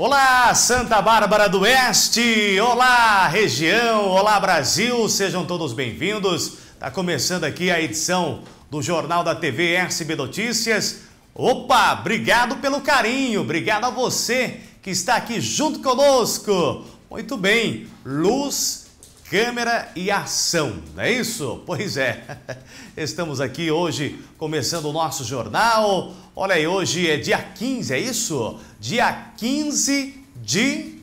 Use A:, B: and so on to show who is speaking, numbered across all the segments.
A: Olá, Santa Bárbara do Oeste! Olá, região! Olá, Brasil! Sejam todos bem-vindos. Está começando aqui a edição do Jornal da TV SB Notícias. Opa, obrigado pelo carinho, obrigado a você que está aqui junto conosco. Muito bem, luz Câmera e ação, não é isso? Pois é, estamos aqui hoje começando o nosso jornal. Olha aí, hoje é dia 15, é isso? Dia 15 de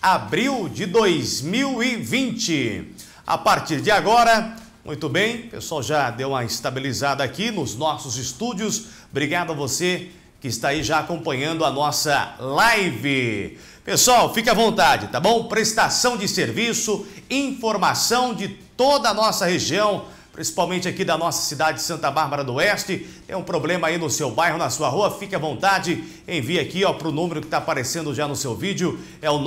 A: abril de 2020. A partir de agora, muito bem, o pessoal já deu uma estabilizada aqui nos nossos estúdios. Obrigado a você que está aí já acompanhando a nossa live. Pessoal, fique à vontade, tá bom? Prestação de serviço, informação de toda a nossa região, principalmente aqui da nossa cidade de Santa Bárbara do Oeste. Tem um problema aí no seu bairro, na sua rua, fique à vontade, envie aqui para o número que está aparecendo já no seu vídeo, é o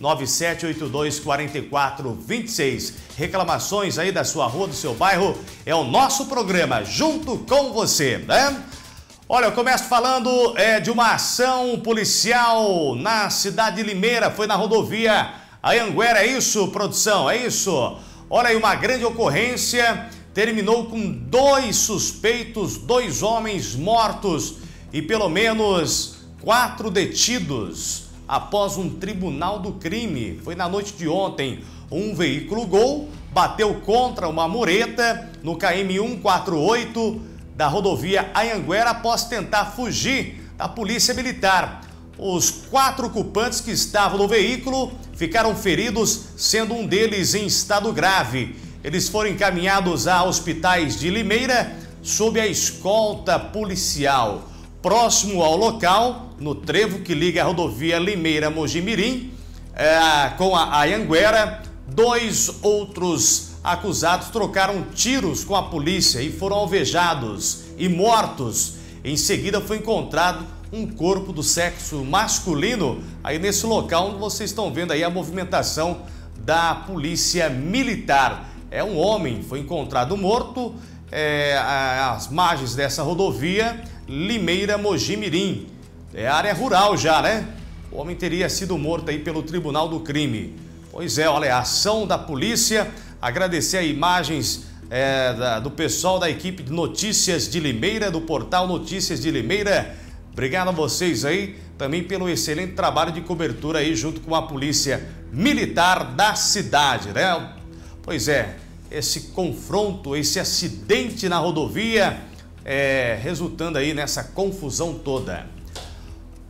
A: 997824426. Reclamações aí da sua rua, do seu bairro, é o nosso programa, junto com você, né? Olha, eu começo falando é, de uma ação policial na cidade de Limeira, foi na rodovia Anhanguera, é isso, produção? É isso? Olha aí, uma grande ocorrência terminou com dois suspeitos, dois homens mortos e pelo menos quatro detidos após um tribunal do crime. Foi na noite de ontem. Um veículo Gol bateu contra uma mureta no KM 148 da rodovia Anhanguera após tentar fugir da polícia militar. Os quatro ocupantes que estavam no veículo ficaram feridos, sendo um deles em estado grave. Eles foram encaminhados a hospitais de Limeira sob a escolta policial. Próximo ao local, no trevo que liga a rodovia Limeira-Mogimirim é, eh, com a Anhanguera, dois outros acusados trocaram tiros com a polícia e foram alvejados e mortos. Em seguida foi encontrado um corpo do sexo masculino aí nesse local onde vocês estão vendo aí a movimentação da polícia militar. É um homem, foi encontrado morto é, às margens dessa rodovia Limeira-Mogi É área rural já, né? O homem teria sido morto aí pelo Tribunal do Crime. Pois é, olha, a ação da polícia Agradecer a imagens é, da, do pessoal da equipe de Notícias de Limeira, do portal Notícias de Limeira. Obrigado a vocês aí também pelo excelente trabalho de cobertura aí junto com a Polícia Militar da cidade, né? Pois é, esse confronto, esse acidente na rodovia, é, resultando aí nessa confusão toda.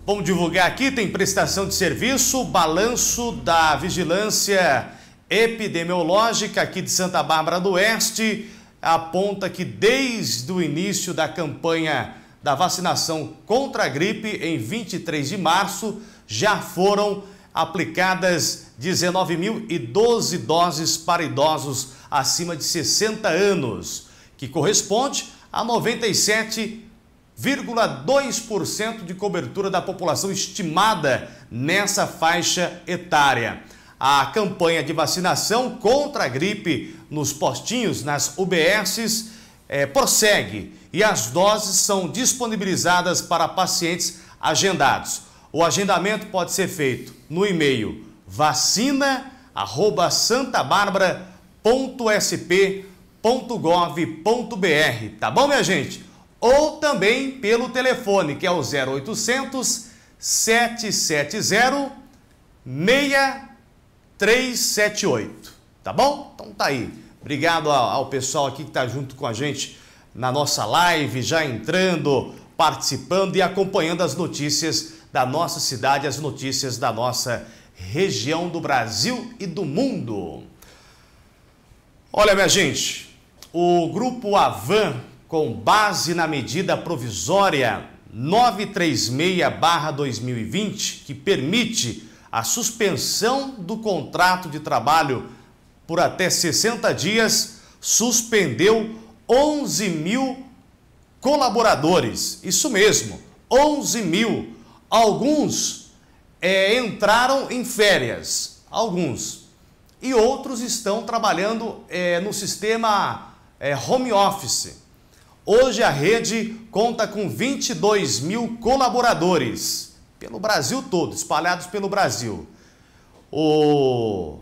A: Vamos divulgar aqui, tem prestação de serviço, balanço da vigilância epidemiológica aqui de Santa Bárbara do Oeste aponta que desde o início da campanha da vacinação contra a gripe, em 23 de março, já foram aplicadas 19.012 doses para idosos acima de 60 anos, que corresponde a 97,2% de cobertura da população estimada nessa faixa etária a campanha de vacinação contra a gripe nos postinhos, nas UBSs, é, prossegue e as doses são disponibilizadas para pacientes agendados. O agendamento pode ser feito no e-mail vacina@santabarbara.sp.gov.br, tá bom, minha gente? Ou também pelo telefone, que é o 0800 770 6 378, tá bom? Então tá aí. Obrigado ao pessoal aqui que está junto com a gente na nossa live, já entrando, participando e acompanhando as notícias da nossa cidade, as notícias da nossa região do Brasil e do mundo. Olha, minha gente, o grupo Avan, com base na medida provisória 936-2020, que permite a suspensão do contrato de trabalho por até 60 dias suspendeu 11 mil colaboradores. Isso mesmo, 11 mil. Alguns é, entraram em férias, alguns. E outros estão trabalhando é, no sistema é, home office. Hoje a rede conta com 22 mil colaboradores pelo Brasil todo, espalhados pelo Brasil. O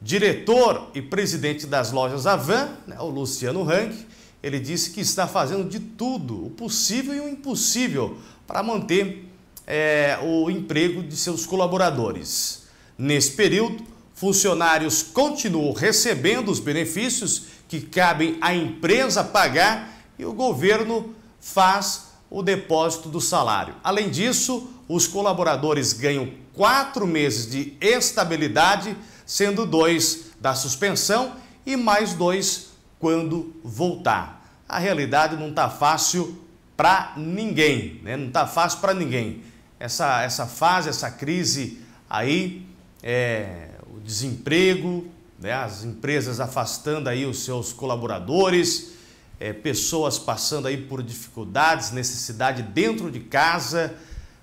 A: diretor e presidente das lojas Avan, né, o Luciano Rank, ele disse que está fazendo de tudo, o possível e o impossível, para manter é, o emprego de seus colaboradores. Nesse período, funcionários continuam recebendo os benefícios que cabem à empresa pagar e o governo faz o depósito do salário. Além disso, os colaboradores ganham quatro meses de estabilidade, sendo dois da suspensão e mais dois quando voltar. A realidade não está fácil para ninguém, né? não está fácil para ninguém. Essa, essa fase, essa crise aí, é, o desemprego, né? as empresas afastando aí os seus colaboradores, é, pessoas passando aí por dificuldades, necessidade dentro de casa,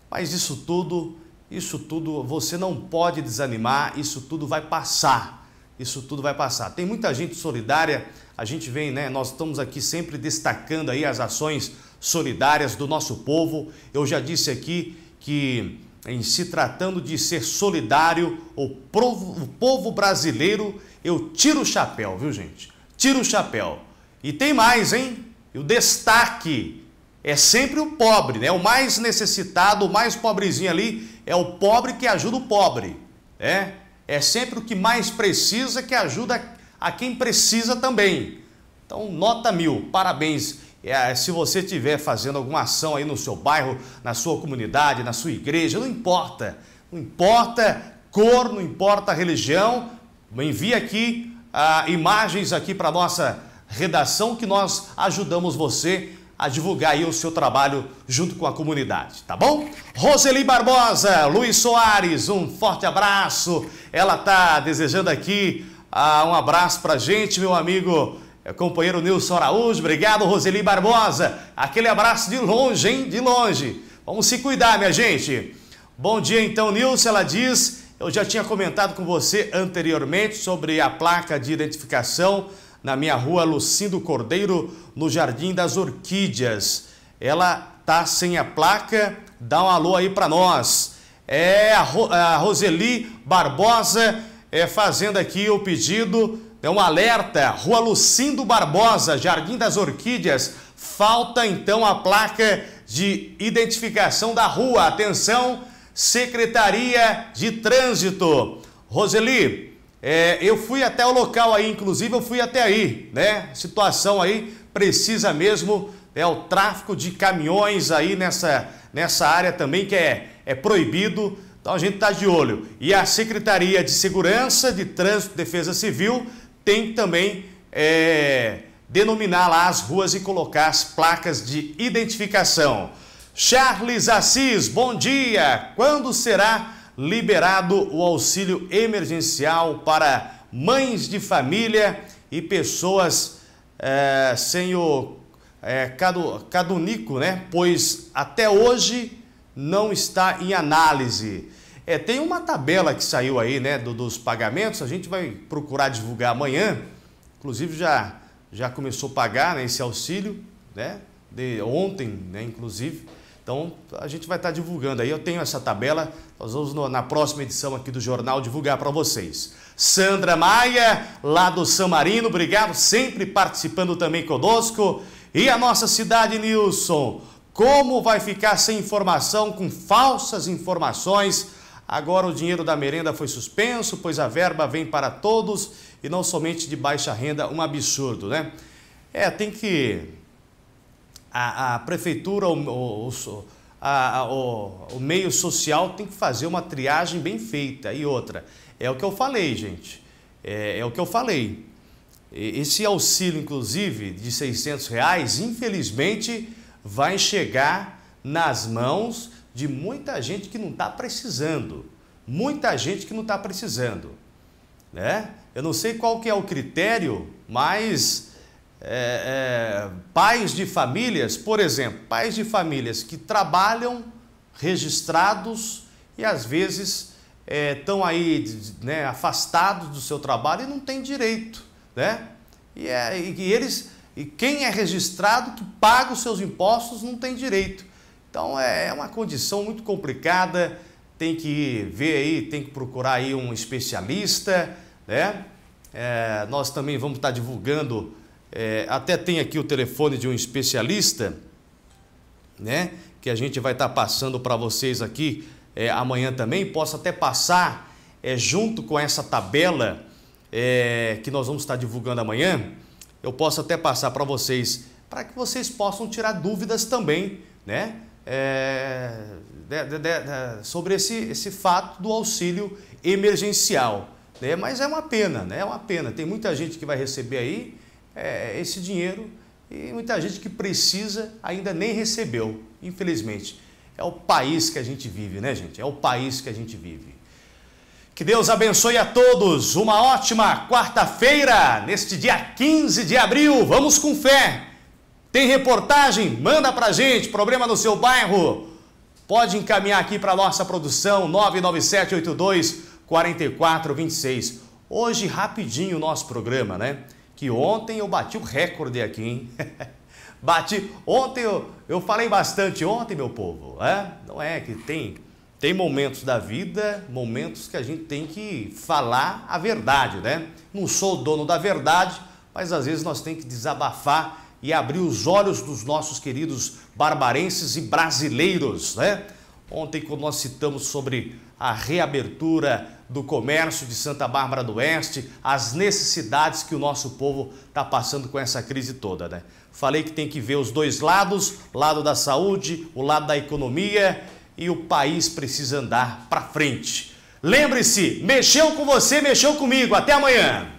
A: mas isso tudo, isso tudo você não pode desanimar, isso tudo vai passar. Isso tudo vai passar. Tem muita gente solidária, a gente vem, né? Nós estamos aqui sempre destacando aí as ações solidárias do nosso povo. Eu já disse aqui que em se tratando de ser solidário, o povo, o povo brasileiro, eu tiro o chapéu, viu gente? Tiro o chapéu. E tem mais, hein? E o destaque é sempre o pobre, né? O mais necessitado, o mais pobrezinho ali, é o pobre que ajuda o pobre, né? É sempre o que mais precisa que ajuda a quem precisa também. Então, nota mil, parabéns. É, se você estiver fazendo alguma ação aí no seu bairro, na sua comunidade, na sua igreja, não importa. Não importa cor, não importa religião. Envie aqui ah, imagens aqui para nossa redação que nós ajudamos você a divulgar aí o seu trabalho junto com a comunidade, tá bom? Roseli Barbosa, Luiz Soares, um forte abraço. Ela tá desejando aqui ah, um abraço pra gente, meu amigo eh, companheiro Nilson Araújo. Obrigado, Roseli Barbosa. Aquele abraço de longe, hein? De longe. Vamos se cuidar, minha gente. Bom dia, então, Nilson. Ela diz: Eu já tinha comentado com você anteriormente sobre a placa de identificação na minha rua Lucindo Cordeiro, no Jardim das Orquídeas. Ela tá sem a placa, dá um alô aí para nós. É a, Ro, a Roseli Barbosa é, fazendo aqui o pedido, é um alerta, Rua Lucindo Barbosa, Jardim das Orquídeas, falta então a placa de identificação da rua. Atenção, Secretaria de Trânsito. Roseli, é, eu fui até o local aí, inclusive eu fui até aí, né? Situação aí precisa mesmo, é o tráfico de caminhões aí nessa, nessa área também que é, é proibido. Então a gente está de olho. E a Secretaria de Segurança, de Trânsito e Defesa Civil tem também é, denominar lá as ruas e colocar as placas de identificação. Charles Assis, bom dia! Quando será liberado o auxílio emergencial para mães de família e pessoas é, sem o é, cadu, cadunico, né? Pois até hoje não está em análise. É, tem uma tabela que saiu aí, né, do, dos pagamentos. A gente vai procurar divulgar amanhã. Inclusive já já começou a pagar né, esse auxílio, né? De ontem, né, inclusive. Então a gente vai estar tá divulgando aí. Eu tenho essa tabela, nós vamos no, na próxima edição aqui do jornal divulgar para vocês. Sandra Maia, lá do San Marino, obrigado, sempre participando também conosco. E a nossa cidade, Nilson, como vai ficar sem informação, com falsas informações? Agora o dinheiro da merenda foi suspenso, pois a verba vem para todos e não somente de baixa renda, um absurdo, né? É, tem que a, a prefeitura, o, o, a, o, o meio social tem que fazer uma triagem bem feita. E outra, é o que eu falei, gente. É, é, o que eu falei. Esse auxílio, inclusive, de 600 reais, infelizmente, vai chegar nas mãos de muita gente que não está precisando. Muita gente que não está precisando. Né? Eu não sei qual que é o critério, mas é, é, pais de famílias, por exemplo, pais de famílias que trabalham registrados e às vezes estão é, aí né, afastados do seu trabalho e não têm direito, né? É, e, e eles, e quem é registrado que paga os seus impostos não tem direito. Então é, é uma condição muito complicada, tem que ver aí, tem que procurar aí um especialista, né? É, nós também vamos estar divulgando é, até tem aqui o telefone de um especialista, né? Que a gente vai estar tá passando para vocês aqui é, amanhã também. Posso até passar é, junto com essa tabela é, que nós vamos estar tá divulgando amanhã. Eu posso até passar para vocês, para que vocês possam tirar dúvidas também, né? É, de, de, de, sobre esse, esse fato do auxílio emergencial. Né? Mas é uma pena, né? É uma pena. Tem muita gente que vai receber aí é, esse dinheiro e muita gente que precisa ainda nem recebeu, infelizmente. É o país que a gente vive, né, gente? É o país que a gente vive. Que Deus abençoe a todos. Uma ótima quarta-feira, neste dia 15 de abril. Vamos com fé. Tem reportagem? Manda pra gente. Problema no seu bairro? Pode encaminhar aqui para nossa produção 99782 4426. Hoje rapidinho o nosso programa, né? que ontem eu bati o recorde aqui, hein? bati. Ontem eu, eu falei bastante ontem, meu povo. É? Não é que tem, tem momentos da vida, momentos que a gente tem que falar a verdade, né? Não sou dono da verdade, mas às vezes nós temos que desabafar e abrir os olhos dos nossos queridos barbarenses e brasileiros, né? Ontem, quando nós citamos sobre a reabertura do comércio de Santa Bárbara do Oeste, as necessidades que o nosso povo está passando com essa crise toda, né? Falei que tem que ver os dois lados, lado da saúde, o lado da economia e o país precisa andar para frente. Lembre-se, mexeu com você, mexeu comigo. Até amanhã.